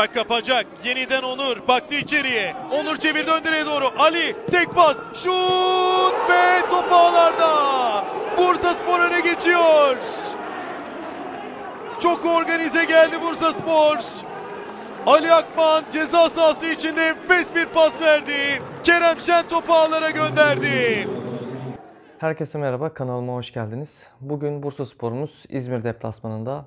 Burak kapacak. Yeniden Onur baktı içeriye. Onur çevirdi ön doğru. Ali tek pas. Şut ve top ağlarda. Bursa Spor öne geçiyor. Çok organize geldi Bursa Spor. Ali Akman ceza sahası içinde enfes bir pas verdi. Kerem Şen topu ağlara gönderdi. Herkese merhaba, kanalıma hoş geldiniz. Bugün Bursa Spor'umuz İzmir deplasmanında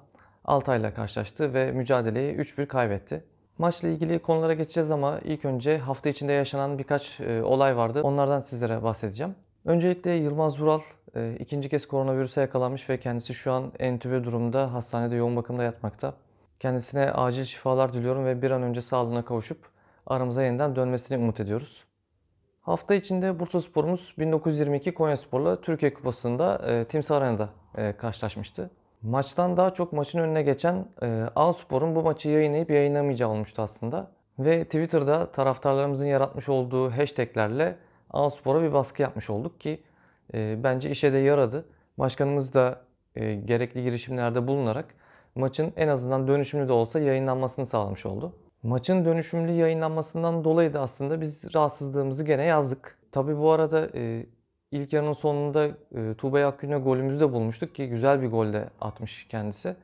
ile karşılaştı ve mücadeleyi 3-1 kaybetti. Maçla ilgili konulara geçeceğiz ama ilk önce hafta içinde yaşanan birkaç e, olay vardı. Onlardan sizlere bahsedeceğim. Öncelikle Yılmaz Vural e, ikinci kez koronavirüse yakalanmış ve kendisi şu an entübe durumda hastanede yoğun bakımda yatmakta. Kendisine acil şifalar diliyorum ve bir an önce sağlığına kavuşup aramıza yeniden dönmesini umut ediyoruz. Hafta içinde Bursa Spor'umuz 1922 Konya Spor'la Türkiye Kupası'nda e, Timsah Arena'da e, karşılaşmıştı. Maçtan daha çok maçın önüne geçen e, A bu maçı yayınlayıp yayınlamayacağı olmuştu aslında. Ve Twitter'da taraftarlarımızın yaratmış olduğu hashtaglerle A Spor'a bir baskı yapmış olduk ki e, bence işe de yaradı. Başkanımız da e, gerekli girişimlerde bulunarak maçın en azından dönüşümlü de olsa yayınlanmasını sağlamış oldu. Maçın dönüşümlü yayınlanmasından dolayı da aslında biz rahatsızlığımızı gene yazdık. Tabi bu arada e, İlk yarının sonunda e, Tuğba'ya Akgün'e golümüzü de bulmuştuk ki güzel bir gol de atmış kendisi.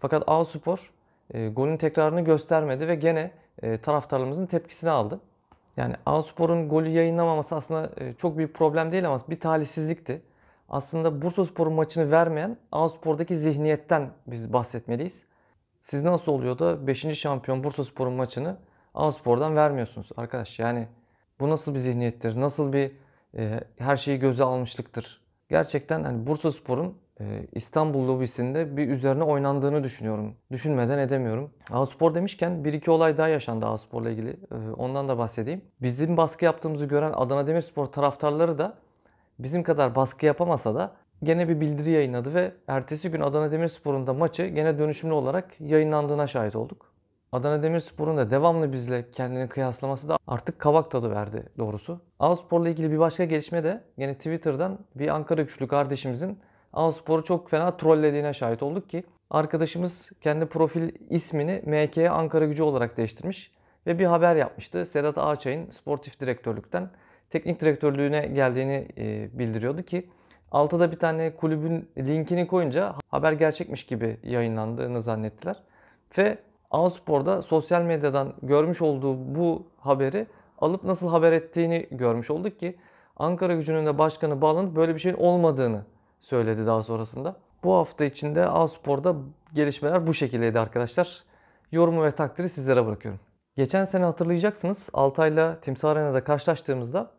Fakat A Spor e, golün tekrarını göstermedi ve gene e, taraftarlarımızın tepkisini aldı. Yani A Spor'un golü yayınlamaması aslında e, çok büyük problem değil ama bir talihsizlikti. Aslında Bursa Spor'un maçını vermeyen A Spor'daki zihniyetten biz bahsetmeliyiz. Siz nasıl oluyor da 5. şampiyon Bursa Spor'un maçını A Spor'dan vermiyorsunuz arkadaş? Yani bu nasıl bir zihniyettir? Nasıl bir e, her şeyi göze almışlıktır. Gerçekten hani Bursa Spor'un e, İstanbul lobisinde bir üzerine oynandığını düşünüyorum. Düşünmeden edemiyorum. A.Spor demişken bir iki olay daha yaşandı A-Spor'la ilgili. E, ondan da bahsedeyim. Bizim baskı yaptığımızı gören Adana Demirspor taraftarları da bizim kadar baskı yapamasa da gene bir bildiri yayınladı ve ertesi gün Adana Demirspor'un da maçı gene dönüşümlü olarak yayınlandığına şahit olduk. Adana Demirspor'un da devamlı bizle kendini kıyaslaması da artık kavak tadı verdi doğrusu. Ağustos'la ilgili bir başka gelişme de yine Twitter'dan bir Ankara güçlü kardeşimizin Ağustos'u çok fena trollediğine şahit olduk ki arkadaşımız kendi profil ismini MK Ankara Gücü olarak değiştirmiş ve bir haber yapmıştı. Sedat Ağçay'ın sportif direktörlükten teknik direktörlüğüne geldiğini e, bildiriyordu ki altta da bir tane kulübün linkini koyunca haber gerçekmiş gibi yayınlandığını zannettiler. Ve Anspor'da sosyal medyadan görmüş olduğu bu haberi alıp nasıl haber ettiğini görmüş olduk ki Ankara gücünün de başkanı Balın böyle bir şeyin olmadığını söyledi daha sonrasında. Bu hafta içinde Aspor'da gelişmeler bu şekildeydi arkadaşlar. Yorumu ve takdiri sizlere bırakıyorum. Geçen sene hatırlayacaksınız Altay'la Timsah Arena'da karşılaştığımızda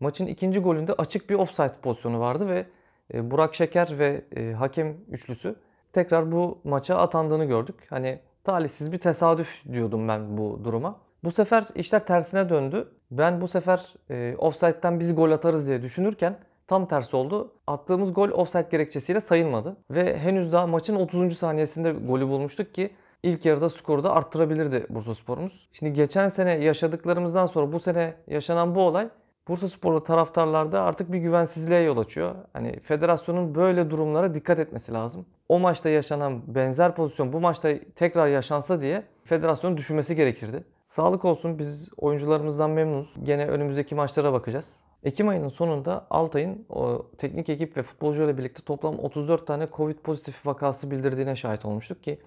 maçın ikinci golünde açık bir offside pozisyonu vardı ve e, Burak Şeker ve e, hakem üçlüsü tekrar bu maça atandığını gördük. Hani Talihsiz bir tesadüf diyordum ben bu duruma. Bu sefer işler tersine döndü. Ben bu sefer e, offside'den biz gol atarız diye düşünürken tam tersi oldu. Attığımız gol offside gerekçesiyle sayılmadı. Ve henüz daha maçın 30. saniyesinde golü bulmuştuk ki ilk yarıda skoru da arttırabilirdi sporumuz. Şimdi geçen sene yaşadıklarımızdan sonra bu sene yaşanan bu olay Bursa Sporlu taraftarlarda artık bir güvensizliğe yol açıyor. Hani federasyonun böyle durumlara dikkat etmesi lazım. O maçta yaşanan benzer pozisyon bu maçta tekrar yaşansa diye federasyonun düşünmesi gerekirdi. Sağlık olsun biz oyuncularımızdan memnunuz. Gene önümüzdeki maçlara bakacağız. Ekim ayının sonunda Altay'ın o teknik ekip ve futbolcuyla birlikte toplam 34 tane Covid pozitif vakası bildirdiğine şahit olmuştuk ki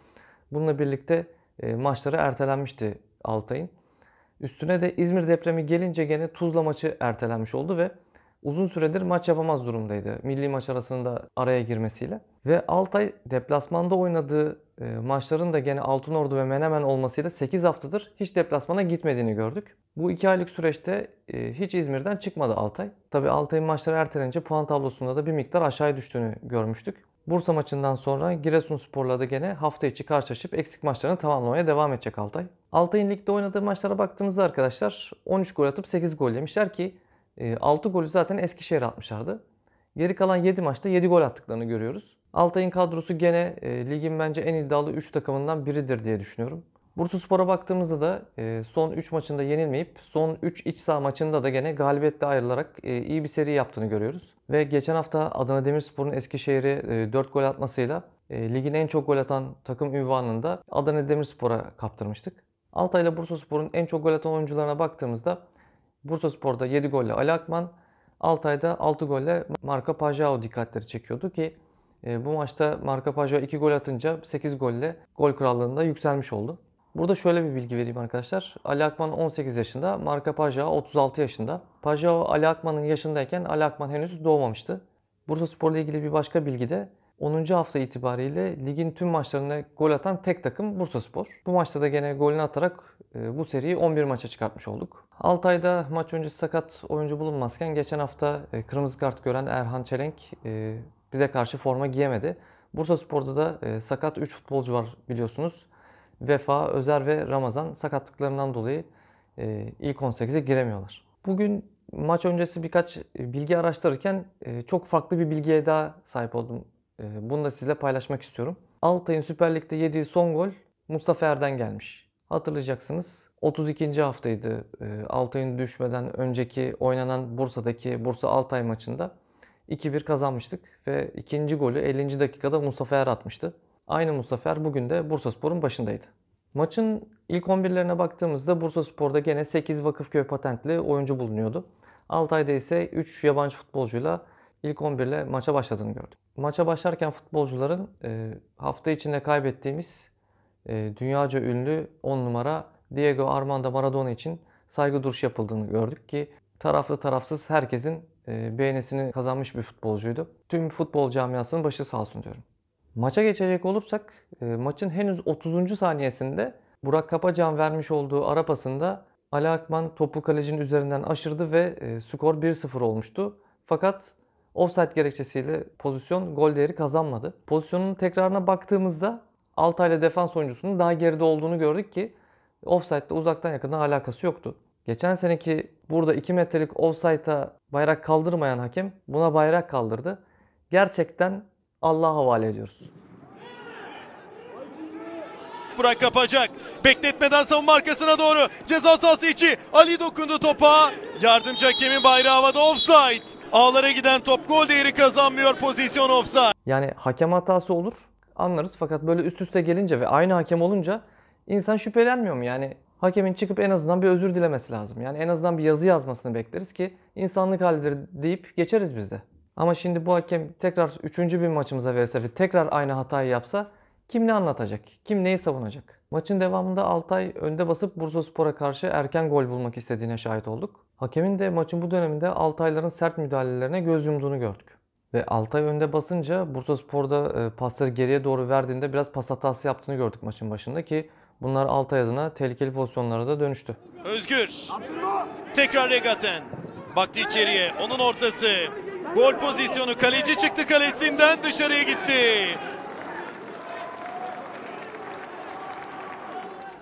bununla birlikte e, maçları ertelenmişti Altay'ın. Üstüne de İzmir depremi gelince gene Tuzla maçı ertelenmiş oldu ve uzun süredir maç yapamaz durumdaydı. Milli maç arasında araya girmesiyle. Ve Altay deplasmanda oynadığı e, maçların da gene Altınordu ve Menemen olmasıyla 8 haftadır hiç deplasmana gitmediğini gördük. Bu 2 aylık süreçte e, hiç İzmir'den çıkmadı Altay. Tabi Altay'ın maçları ertelenince puan tablosunda da bir miktar aşağı düştüğünü görmüştük. Bursa maçından sonra Giresunspor'la da gene hafta içi karşılaşıp eksik maçlarını tamamlamaya devam edecek Altay. Altay'ın ligde oynadığı maçlara baktığımızda arkadaşlar 13 gol atıp 8 gol yemişler ki 6 e, golü zaten eskişehir atmışlardı. Geri kalan 7 maçta 7 gol attıklarını görüyoruz. Altay'ın kadrosu gene e, ligin bence en iddialı 3 takımından biridir diye düşünüyorum. Bursa Spor'a baktığımızda da e, son 3 maçında yenilmeyip son 3 iç saha maçında da gene galibiyetle ayrılarak e, iyi bir seri yaptığını görüyoruz. Ve geçen hafta Adana Demirspor'un Eskişehir'e 4 e, gol atmasıyla ligin en çok gol atan takım ünvanını da Adana Demirspor'a kaptırmıştık. Altay ile Bursa Spor'un en çok gol atan oyuncularına baktığımızda Bursa Spor'da 7 golle Ali Akman, Altay'da 6 golle Marka Pajao dikkatleri çekiyordu ki bu maçta Marka Pajao 2 gol atınca 8 golle gol krallığında yükselmiş oldu. Burada şöyle bir bilgi vereyim arkadaşlar. Ali Akman 18 yaşında, marka Pajao 36 yaşında. Pajao Ali Akman'ın yaşındayken Ali Akman henüz doğmamıştı. Bursa Spor'la ilgili bir başka bilgi de 10. hafta itibariyle ligin tüm maçlarına gol atan tek takım Bursa Spor. Bu maçta da gene golünü atarak e, bu seriyi 11 maça çıkartmış olduk. Altay'da maç öncesi sakat oyuncu bulunmazken geçen hafta e, kırmızı kart gören Erhan Çelenk e, bize karşı forma giyemedi. Bursa Spor'da da sakat 3 futbolcu var biliyorsunuz. Vefa, Özer ve Ramazan sakatlıklarından dolayı e, ilk 18'e giremiyorlar. Bugün maç öncesi birkaç e, bilgi araştırırken e, çok farklı bir bilgiye daha sahip oldum. Bunu da sizinle paylaşmak istiyorum. Altay'ın Süper Lig'de yediği son gol Mustafa Erden gelmiş. Hatırlayacaksınız 32. haftaydı Altay'ın düşmeden önceki oynanan Bursa'daki Bursa Altay maçında 2-1 kazanmıştık ve ikinci golü 50. dakikada Mustafa Er atmıştı. Aynı Mustafer bugün de Bursaspor'un başındaydı. Maçın ilk 11'lerine baktığımızda Bursaspor'da gene 8 Vakıfköy patentli oyuncu bulunuyordu. Altay'da ise 3 yabancı futbolcuyla ilk 11 ile maça başladığını gördük. Maça başlarken futbolcuların e, hafta içinde kaybettiğimiz e, dünyaca ünlü 10 numara Diego Armando Maradona için saygı duruş yapıldığını gördük ki taraflı tarafsız herkesin e, beğenisini kazanmış bir futbolcuydu. Tüm futbol camiasının başı sağ olsun diyorum. Maça geçecek olursak e, maçın henüz 30. saniyesinde Burak Kapacan vermiş olduğu ara pasında Ali Akman topu kalecinin üzerinden aşırdı ve e, skor 1-0 olmuştu. Fakat offside gerekçesiyle pozisyon gol değeri kazanmadı. Pozisyonun tekrarına baktığımızda Altay'la defans oyuncusunun daha geride olduğunu gördük ki offside'de uzaktan yakından alakası yoktu. Geçen seneki burada 2 metrelik offside'a bayrak kaldırmayan hakem buna bayrak kaldırdı. Gerçekten Allah'a havale ediyoruz. Burak kapacak. Bekletmeden savunma arkasına doğru. Ceza sahası içi. Ali dokundu topa. Yardımcı hakemin bayrağı havada offside. Ağlara giden top gol değeri kazanmıyor. Pozisyon offside. Yani hakem hatası olur anlarız fakat böyle üst üste gelince ve aynı hakem olunca insan şüphelenmiyor mu? Yani hakemin çıkıp en azından bir özür dilemesi lazım. Yani en azından bir yazı yazmasını bekleriz ki insanlık halidir deyip geçeriz biz de. Ama şimdi bu hakem tekrar üçüncü bir maçımıza verirse ve tekrar aynı hatayı yapsa kim ne anlatacak? Kim neyi savunacak? Maçın devamında Altay önde basıp Bursaspor'a karşı erken gol bulmak istediğine şahit olduk. Hakemin de maçın bu döneminde Altayların sert müdahalelerine göz yumduğunu gördük. Ve Altay önde basınca Bursaspor'da e, pasları geriye doğru verdiğinde biraz pas hatası yaptığını gördük maçın başında ki bunlar Altay adına tehlikeli pozisyonlara da dönüştü. Özgür. Tekrar Regaten. Baktı içeriye. Onun ortası. Gol pozisyonu kaleci çıktı kalesinden dışarıya gitti.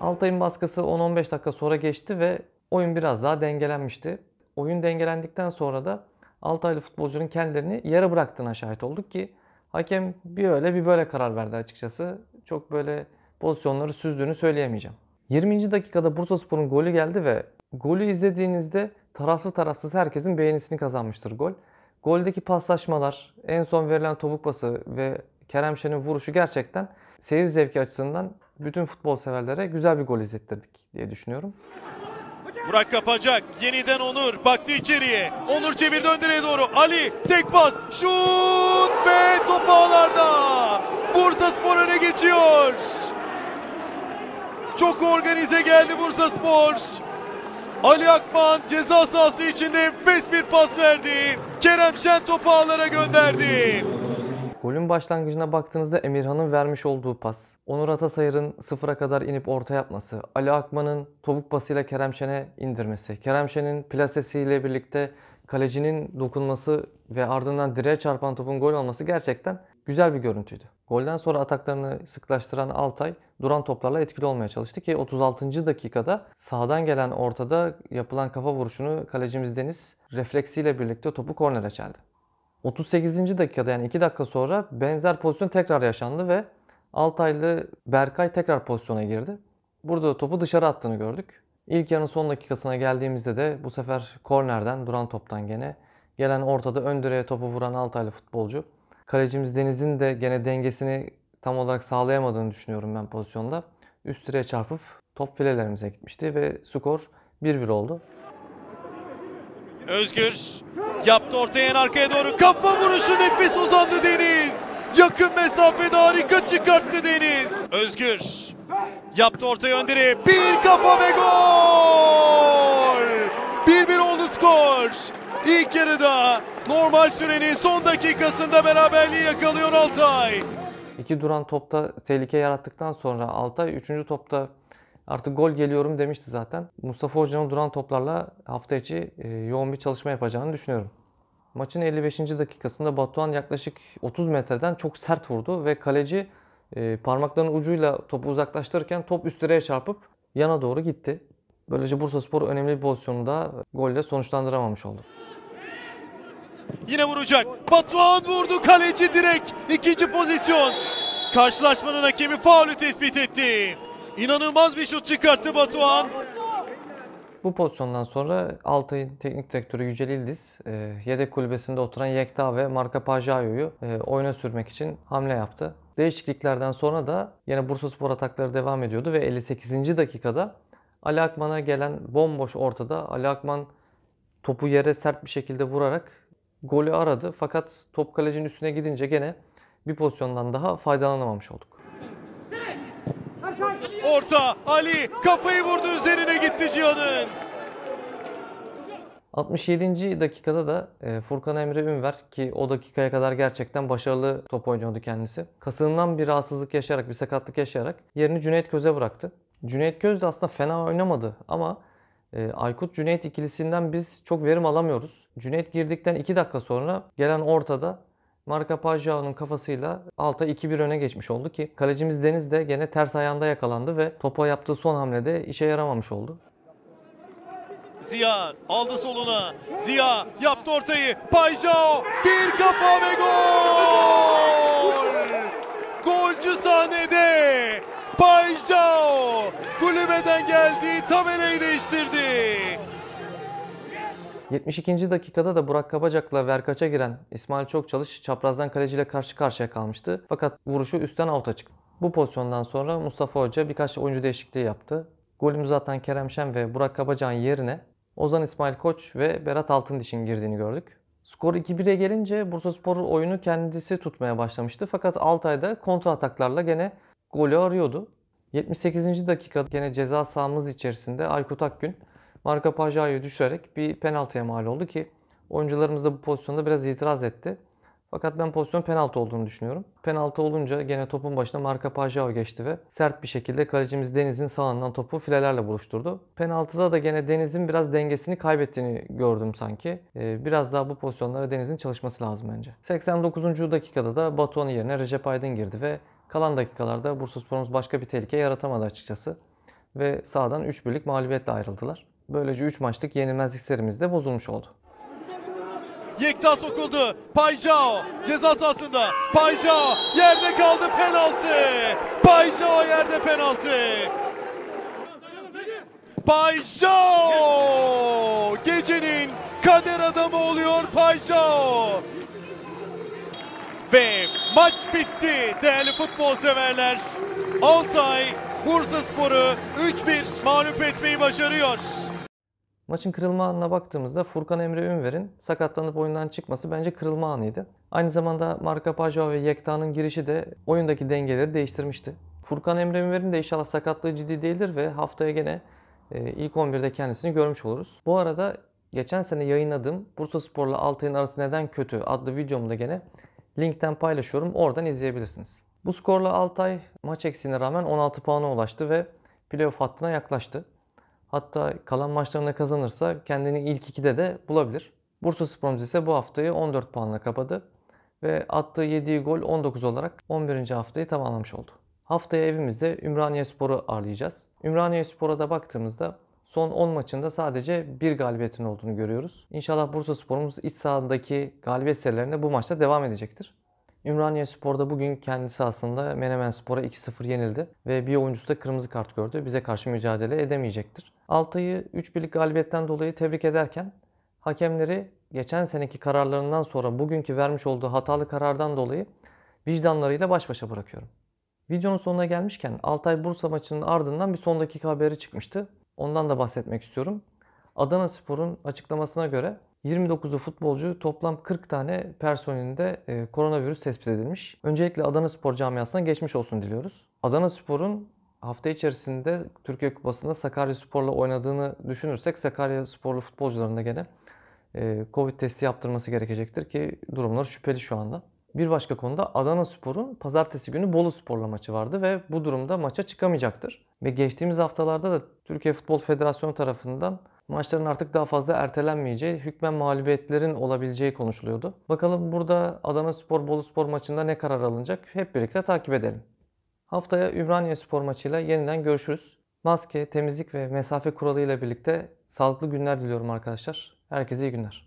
Altay'ın baskısı 10-15 dakika sonra geçti ve oyun biraz daha dengelenmişti. Oyun dengelendikten sonra da Altaylı futbolcunun kendilerini yere bıraktığına şahit olduk ki hakem bir öyle bir böyle karar verdi açıkçası. Çok böyle pozisyonları süzdüğünü söyleyemeyeceğim. 20. dakikada Bursaspor'un golü geldi ve golü izlediğinizde taraflı tarafsız herkesin beğenisini kazanmıştır gol. Goldeki paslaşmalar, en son verilen topuk bası ve Kerem Şen'in vuruşu gerçekten seyir zevki açısından bütün futbol severlere güzel bir gol izlettirdik diye düşünüyorum. Burak kapacak. Yeniden Onur baktı içeriye. Onur çevirdi öndere doğru. Ali tek pas. Şut ve top ağlarda. Bursa Spor öne geçiyor. Çok organize geldi Bursa Spor. Ali Akman ceza sahası içinde enfes bir pas verdi. Kerem Şen topu ağlara gönderdi. Golün başlangıcına baktığınızda Emirhan'ın vermiş olduğu pas, Onur Atasayır'ın sıfıra kadar inip orta yapması, Ali Akman'ın topuk pasıyla Kerem Şen'e indirmesi, Kerem Şen'in plasesiyle birlikte kalecinin dokunması ve ardından direğe çarpan topun gol olması gerçekten güzel bir görüntüydü. Golden sonra ataklarını sıklaştıran Altay duran toplarla etkili olmaya çalıştı ki 36. dakikada sağdan gelen ortada yapılan kafa vuruşunu kalecimiz Deniz refleksiyle birlikte topu kornere çeldi. 38. dakikada yani 2 dakika sonra benzer pozisyon tekrar yaşandı ve Altaylı Berkay tekrar pozisyona girdi. Burada topu dışarı attığını gördük. İlk yarın son dakikasına geldiğimizde de bu sefer kornerden duran toptan gene gelen ortada ön direğe topu vuran Altaylı futbolcu. Kalecimiz Deniz'in de gene dengesini tam olarak sağlayamadığını düşünüyorum ben pozisyonda. Üst direğe çarpıp top filelerimize gitmişti ve skor 1-1 oldu. Özgür yaptı ortaya en arkaya doğru kafa vuruşu nefis uzandı Deniz. Yakın mesafede harika çıkarttı Deniz. Özgür yaptı ortaya önderi bir kafa ve gol. 1-1 oldu skor. İlk yarıda normal sürenin son dakikasında beraberliği yakalıyor Altay. İki duran topta tehlike yarattıktan sonra Altay üçüncü topta artık gol geliyorum demişti zaten. Mustafa Hoca'nın duran toplarla hafta içi e, yoğun bir çalışma yapacağını düşünüyorum. Maçın 55. dakikasında Batuhan yaklaşık 30 metreden çok sert vurdu ve kaleci e, parmaklarının ucuyla topu uzaklaştırırken top üst direğe çarpıp yana doğru gitti. Böylece Bursaspor önemli bir pozisyonu da golle sonuçlandıramamış oldu. Yine vuracak. Batuhan vurdu kaleci direkt. ikinci pozisyon. Karşılaşmanın hakemi faulü tespit etti. İnanılmaz bir şut çıkarttı Batuhan. Bu pozisyondan sonra Altay Teknik Direktörü Yücel İldiz, e, yedek kulübesinde oturan Yekta ve Marka Pajayo'yu e, oyuna sürmek için hamle yaptı. Değişikliklerden sonra da yine Bursaspor atakları devam ediyordu ve 58. dakikada Ali Akman'a gelen bomboş ortada Ali Akman topu yere sert bir şekilde vurarak golü aradı fakat top kalecinin üstüne gidince gene bir pozisyondan daha faydalanamamış olduk. Orta Ali kafayı vurdu üzerine gitti Cihan'ın. 67. dakikada da e, Furkan Emre Ünver ki o dakikaya kadar gerçekten başarılı top oynuyordu kendisi. Kasığından bir rahatsızlık yaşayarak, bir sakatlık yaşayarak yerini Cüneyt Köz'e bıraktı. Cüneyt Köz de aslında fena oynamadı ama ee, Aykut Cüneyt ikilisinden biz çok verim alamıyoruz. Cüneyt girdikten 2 dakika sonra gelen ortada Marka Pajjao'nun kafasıyla alta 2-1 öne geçmiş oldu ki kalecimiz Deniz de gene ters ayağında yakalandı ve topa yaptığı son hamlede işe yaramamış oldu. Ziya aldı soluna. Ziya yaptı ortayı. Pajjao bir kafa ve gol! Pajao kulübeden geldi, tabelayı değiştirdi. 72. dakikada da Burak Kabacak'la Verkaç'a giren İsmail Çokçalış çaprazdan kaleciyle karşı karşıya kalmıştı. Fakat vuruşu üstten avta çıktı. Bu pozisyondan sonra Mustafa Hoca birkaç oyuncu değişikliği yaptı. Golümü zaten Kerem Şen ve Burak Kabacak'ın yerine Ozan İsmail Koç ve Berat Altındiş'in girdiğini gördük. Skor 2-1'e gelince Bursaspor oyunu kendisi tutmaya başlamıştı. Fakat Altay'da kontra ataklarla gene golü arıyordu. 78. dakika gene ceza sahamız içerisinde Aykut Akgün Marka Paja'yı düşürerek bir penaltıya mal oldu ki oyuncularımız da bu pozisyonda biraz itiraz etti. Fakat ben pozisyon penaltı olduğunu düşünüyorum. Penaltı olunca gene topun başına Marka Pajao geçti ve sert bir şekilde kalecimiz Deniz'in sağından topu filelerle buluşturdu. Penaltıda da gene Deniz'in biraz dengesini kaybettiğini gördüm sanki. Ee, biraz daha bu pozisyonlara Deniz'in çalışması lazım bence. 89. dakikada da Batuhan'ın yerine Recep Aydın girdi ve Kalan dakikalarda Bursaspor'umuz başka bir tehlike yaratamadı açıkçası. Ve sahadan 3 birlik mağlubiyetle ayrıldılar. Böylece 3 maçlık yenilmezlik serimiz de bozulmuş oldu. Yekta sokuldu. Paycao ceza sahasında. Paycao yerde kaldı penaltı. Paycao yerde penaltı. Paycao gecenin kader adamı oluyor Paycao. Ve Maç bitti değerli futbol severler. Altay Bursa Sporu 3-1 mağlup etmeyi başarıyor. Maçın kırılma anına baktığımızda Furkan Emre Ünver'in sakatlanıp oyundan çıkması bence kırılma anıydı. Aynı zamanda Marka Pajao ve Yekta'nın girişi de oyundaki dengeleri değiştirmişti. Furkan Emre Ünver'in de inşallah sakatlığı ciddi değildir ve haftaya gene e, ilk 11'de kendisini görmüş oluruz. Bu arada geçen sene yayınladığım Bursa Spor'la Altay'ın arası neden kötü adlı videomda gene Linkten paylaşıyorum. Oradan izleyebilirsiniz. Bu skorla Altay maç eksiğine rağmen 16 puana ulaştı ve playoff hattına yaklaştı. Hatta kalan maçlarını kazanırsa kendini ilk ikide de bulabilir. Bursa Sporumuz ise bu haftayı 14 puanla kapadı ve attığı 7 gol 19 olarak 11. haftayı tamamlamış oldu. Haftaya evimizde Ümraniye Spor'u ağırlayacağız. Ümraniye Spor'a da baktığımızda Son 10 maçında sadece bir galibiyetin olduğunu görüyoruz. İnşallah Bursa Spor'umuz iç sahadaki galibiyet serilerine bu maçta devam edecektir. Ümraniye Spor'da bugün kendisi aslında Menemen Spor'a 2-0 yenildi ve bir oyuncusu da kırmızı kart gördü. Bize karşı mücadele edemeyecektir. Altay'ı 3-1'lik galibiyetten dolayı tebrik ederken hakemleri geçen seneki kararlarından sonra bugünkü vermiş olduğu hatalı karardan dolayı vicdanlarıyla baş başa bırakıyorum. Videonun sonuna gelmişken Altay Bursa maçının ardından bir son dakika haberi çıkmıştı. Ondan da bahsetmek istiyorum. Adana Spor'un açıklamasına göre 29'u futbolcu toplam 40 tane personelinde e, koronavirüs tespit edilmiş. Öncelikle Adana Spor camiasına geçmiş olsun diliyoruz. Adana Spor'un hafta içerisinde Türkiye Kupası'nda Sakarya Spor'la oynadığını düşünürsek Sakarya Sporlu futbolcuların gene e, Covid testi yaptırması gerekecektir ki durumlar şüpheli şu anda. Bir başka konuda Adana Spor'un pazartesi günü Bolu Spor'la maçı vardı ve bu durumda maça çıkamayacaktır. Ve geçtiğimiz haftalarda da Türkiye Futbol Federasyonu tarafından maçların artık daha fazla ertelenmeyeceği, hükmen mağlubiyetlerin olabileceği konuşuluyordu. Bakalım burada Adana Spor Bolu Spor maçında ne karar alınacak hep birlikte takip edelim. Haftaya Ümraniye Spor maçıyla yeniden görüşürüz. Maske, temizlik ve mesafe kuralıyla birlikte sağlıklı günler diliyorum arkadaşlar. Herkese iyi günler.